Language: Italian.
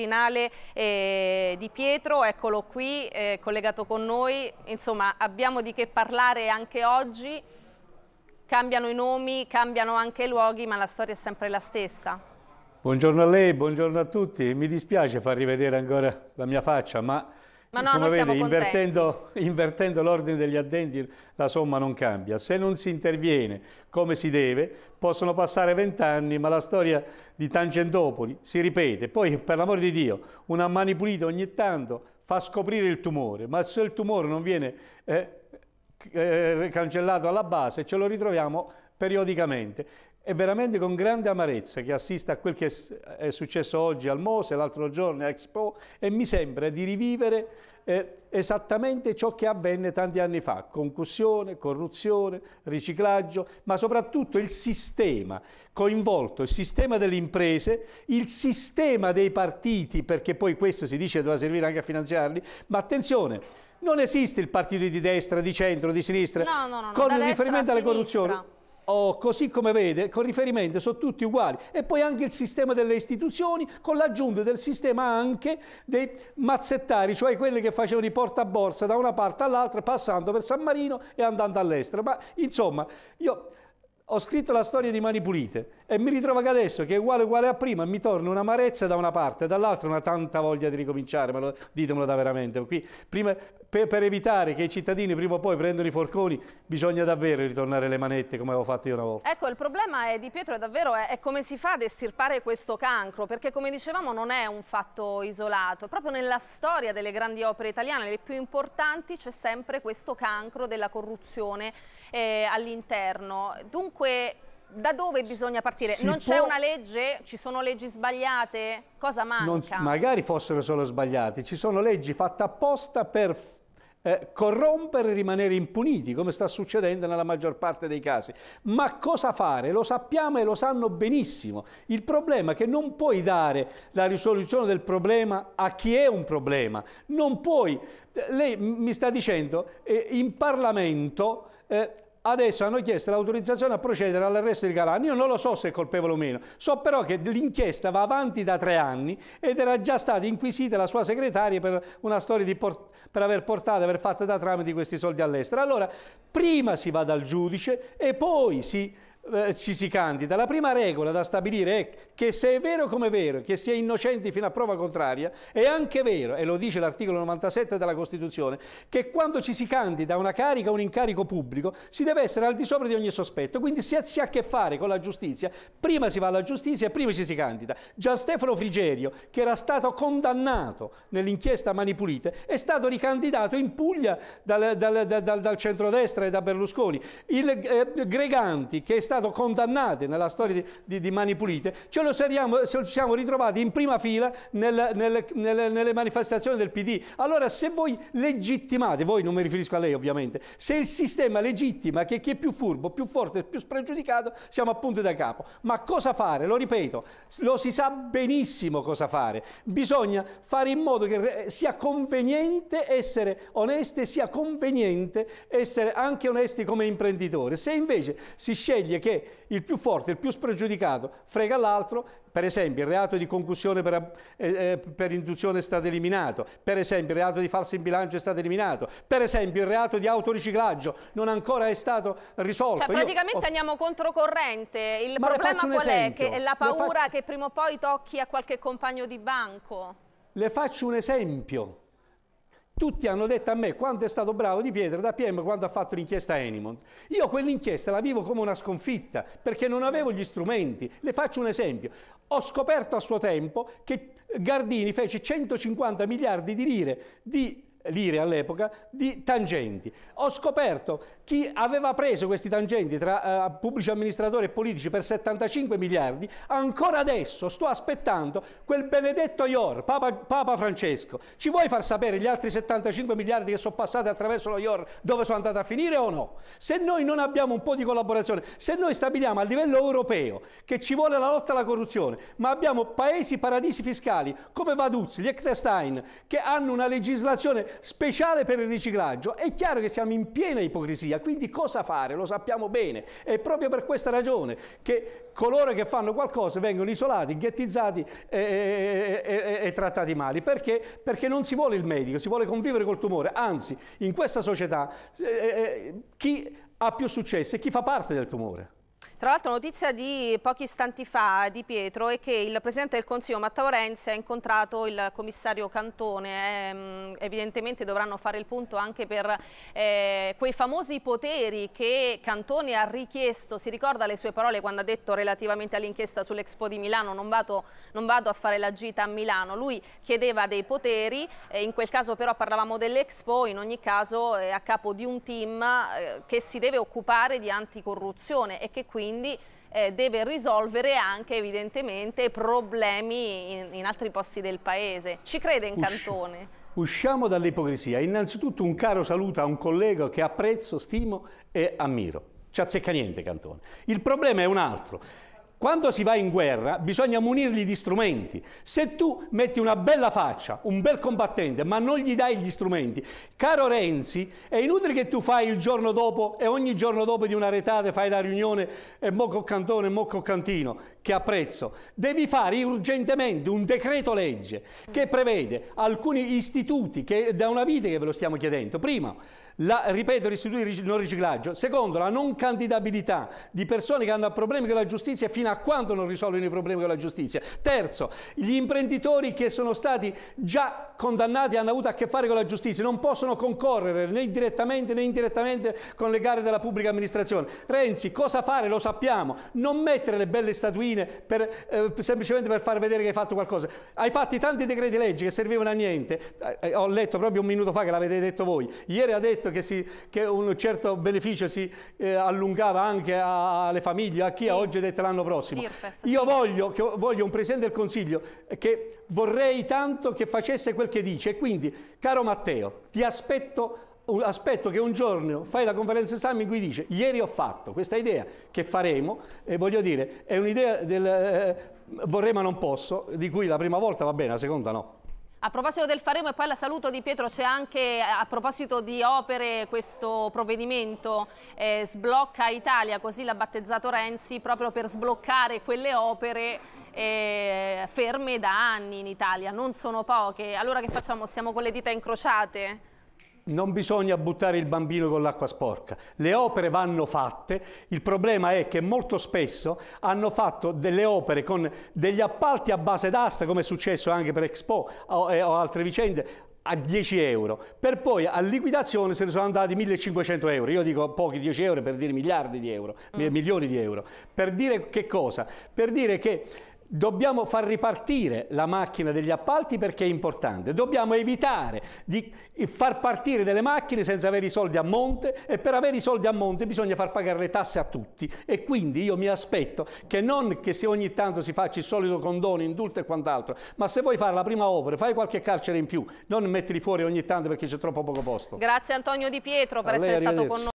Crinale eh, Di Pietro, eccolo qui, eh, collegato con noi. Insomma, abbiamo di che parlare anche oggi. Cambiano i nomi, cambiano anche i luoghi, ma la storia è sempre la stessa. Buongiorno a lei, buongiorno a tutti. Mi dispiace far rivedere ancora la mia faccia, ma ma no, Come noi vede, siamo invertendo, invertendo l'ordine degli addendi la somma non cambia. Se non si interviene come si deve, possono passare vent'anni, ma la storia di Tangentopoli si ripete. Poi, per l'amor di Dio, una manipulita ogni tanto fa scoprire il tumore, ma se il tumore non viene eh, eh, cancellato alla base, ce lo ritroviamo periodicamente. È veramente con grande amarezza che assista a quel che è successo oggi al Mose, l'altro giorno a Expo, e mi sembra di rivivere eh, esattamente ciò che avvenne tanti anni fa, concussione, corruzione, riciclaggio, ma soprattutto il sistema coinvolto, il sistema delle imprese, il sistema dei partiti, perché poi questo si dice doveva servire anche a finanziarli, ma attenzione, non esiste il partito di destra, di centro, di sinistra, no, no, no, con riferimento alla corruzione oh, così come vede, con riferimento sono tutti uguali. E poi anche il sistema delle istituzioni con l'aggiunta del sistema anche dei mazzettari, cioè quelli che facevano i portaborsa da una parte all'altra passando per San Marino e andando all'estero. Ma insomma, io ho scritto la storia di Mani Pulite e mi ritrovo che adesso, che è uguale uguale a prima, mi torna un'amarezza da una parte, e dall'altra una tanta voglia di ricominciare, ma lo, ditemelo da veramente. Qui, prima, per, per, evitare che i cittadini prima o poi prendano i forconi, bisogna davvero ritornare alle manette, come avevo fatto io una volta. Ecco, il problema di Pietro è davvero è, è come si fa ad estirpare questo cancro, perché come dicevamo non è un fatto isolato, proprio nella storia delle grandi opere italiane, le più importanti, c'è sempre questo cancro della corruzione eh, all'interno. Dunque da dove bisogna partire? Si non c'è una legge? Ci sono leggi sbagliate? Cosa manca? Non, magari fossero solo sbagliate. Ci sono leggi fatte apposta per eh, corrompere e rimanere impuniti, come sta succedendo nella maggior parte dei casi. Ma cosa fare? Lo sappiamo e lo sanno benissimo. Il problema è che non puoi dare la risoluzione del problema a chi è un problema. Non puoi... Eh, lei mi sta dicendo, eh, in Parlamento... Eh, adesso hanno chiesto l'autorizzazione a procedere all'arresto di Galan. Io non lo so se è colpevole o meno, so però che l'inchiesta va avanti da tre anni ed era già stata inquisita la sua segretaria per una storia di per aver portato, aver fatto da tramite questi soldi all'estero. Allora, prima si va dal giudice e poi si eh, ci si candida. La prima regola da stabilire è che se è vero come è vero, che si è innocenti fino a prova contraria, è anche vero, e lo dice l'articolo 97 della Costituzione, che quando ci si candida a una carica o un incarico pubblico si deve essere al di sopra di ogni sospetto. Quindi se si ha a che fare con la giustizia, prima si va alla giustizia e prima ci si candida. Già Stefano Frigerio, che era stato condannato nell'inchiesta Mani Pulite, è stato ricandidato in Puglia dal, dal, dal, dal centrodestra e da Berlusconi. Il eh, Greganti, che è stato condannato nella storia di, di, di Mani Pulite, ce lo seriamo, ce siamo ritrovati in prima fila nel, nel, nelle, nelle manifestazioni del PD. Allora se voi legittimate, voi non mi riferisco a lei ovviamente, se il sistema legittima che chi è più furbo, più forte, più spregiudicato, siamo appunto da capo. Ma cosa fare? Lo ripeto, lo si sa benissimo cosa fare. Bisogna fare in modo che sia conveniente essere onesti e sia conveniente essere anche onesti come imprenditore. Se invece si sceglie che il più forte, il più spregiudicato frega l'altro, per esempio il reato di concussione per, eh, eh, per, induzione è stato eliminato, per esempio il reato di falso in bilancio è stato eliminato, per esempio il reato di autoriciclaggio non ancora è stato risolto. Cioè praticamente ho... andiamo controcorrente, il Ma problema qual esempio. è? Che è la paura faccio... che prima o poi tocchi a qualche compagno di banco. Le faccio un esempio. Tutti hanno detto a me quanto è stato bravo Di Pietro da PM quando ha fatto l'inchiesta Enimont. Io quell'inchiesta la vivo come una sconfitta perché non avevo gli strumenti. Le faccio un esempio. Ho scoperto a suo tempo che Gardini fece 150 miliardi di lire di lire all'epoca, di tangenti. Ho scoperto chi aveva preso questi tangenti tra eh, pubblici amministratori e politici per 75 miliardi, ancora adesso sto aspettando quel benedetto IOR, Papa, Papa Francesco. Ci vuoi far sapere gli altri 75 miliardi che sono passati attraverso lo IOR dove sono andati a finire o no? Se noi non abbiamo un po' di collaborazione, se noi stabiliamo a livello europeo che ci vuole la lotta alla corruzione, ma abbiamo paesi paradisi fiscali come Vaduz, Liechtenstein, che hanno una legislazione speciale per il riciclaggio, è chiaro che siamo in piena ipocrisia, quindi cosa fare? Lo sappiamo bene. È proprio per questa ragione che coloro che fanno qualcosa vengono isolati, ghettizzati e, e, e, e trattati male. Perché? Perché non si vuole il medico, si vuole convivere col tumore. Anzi, in questa società eh, eh chi ha più successo è chi fa parte del tumore. Tra l'altro notizia di pochi istanti fa di Pietro è che il Presidente del Consiglio Matteo Renzi ha incontrato il commissario Cantone, eh, evidentemente dovranno fare il punto anche per eh, quei famosi poteri che Cantone ha richiesto, si ricorda le sue parole quando ha detto relativamente all'inchiesta sull'Expo di Milano non vado, non vado, a fare la gita a Milano, lui chiedeva dei poteri, eh, in quel caso però parlavamo dell'Expo, in ogni caso è a capo di un team eh, che si deve occupare di anticorruzione e che quindi quindi eh, deve risolvere anche evidentemente problemi in, in, altri posti del paese. Ci crede in Usci Cantone? Usciamo dall'ipocrisia. Innanzitutto un caro saluto a un collega che apprezzo, stimo e ammiro. Ci azzecca niente Cantone. Il problema è un altro. Quando si va in guerra bisogna munirgli di strumenti. Se tu metti una bella faccia, un bel combattente, ma non gli dai gli strumenti, caro Renzi, è inutile che tu fai il giorno dopo e ogni giorno dopo di una retata fai la riunione e eh, mocco cantone e mocco cantino, che apprezzo. Devi fare urgentemente un decreto legge che prevede alcuni istituti che da una vita che ve lo stiamo chiedendo. Prima, la, ripeto, residui non riciclaggio. Secondo, la non candidabilità di persone che hanno problemi con la giustizia fino a quando non risolvono i problemi con la giustizia. Terzo, gli imprenditori che sono stati già condannati e hanno avuto a che fare con la giustizia non possono concorrere né direttamente né indirettamente con le gare della pubblica amministrazione. Renzi, cosa fare? Lo sappiamo. Non mettere le belle statuine per, eh, semplicemente per far vedere che hai fatto qualcosa. Hai fatto tanti decreti legge che servivano a niente. Eh, eh, ho letto proprio un minuto fa che l'avete detto voi. Ieri ha detto visto che, si, che un certo beneficio si eh, allungava anche alle famiglie, a chi sì. oggi è detto l'anno prossimo. Perfetto, Io sì. voglio, che, voglio, un Presidente del Consiglio che vorrei tanto che facesse quel che dice. E quindi, caro Matteo, ti aspetto aspetto che un giorno fai la conferenza stampa in cui dice ieri ho fatto questa idea che faremo e voglio dire è un'idea del eh, vorrei ma non posso di cui la prima volta va bene la seconda no a proposito del Faremo e poi la saluto di Pietro, c'è anche a proposito di opere questo provvedimento eh, Sblocca Italia, così l'ha battezzato Renzi, proprio per sbloccare quelle opere eh, ferme da anni in Italia, non sono poche. Allora che facciamo? Siamo con le dita incrociate? non bisogna buttare il bambino con l'acqua sporca, le opere vanno fatte, il problema è che molto spesso hanno fatto delle opere con degli appalti a base d'asta, come è successo anche per Expo o, eh, o altre vicende, a 10 euro, per poi a liquidazione se ne sono andati 1500 euro, io dico pochi 10 euro per dire miliardi di euro, mm. milioni di euro, per dire che cosa? Per dire che Dobbiamo far ripartire la macchina degli appalti perché è importante. Dobbiamo evitare di far partire delle macchine senza avere i soldi a monte e per avere i soldi a monte bisogna far pagare le tasse a tutti. E quindi io mi aspetto che non che se ogni tanto si faccia il solito condono, indulto e quant'altro, ma se vuoi fare la prima opera, fai qualche carcere in più, non mettili fuori ogni tanto perché c'è troppo poco posto. Grazie Antonio Di Pietro per essere stato con noi.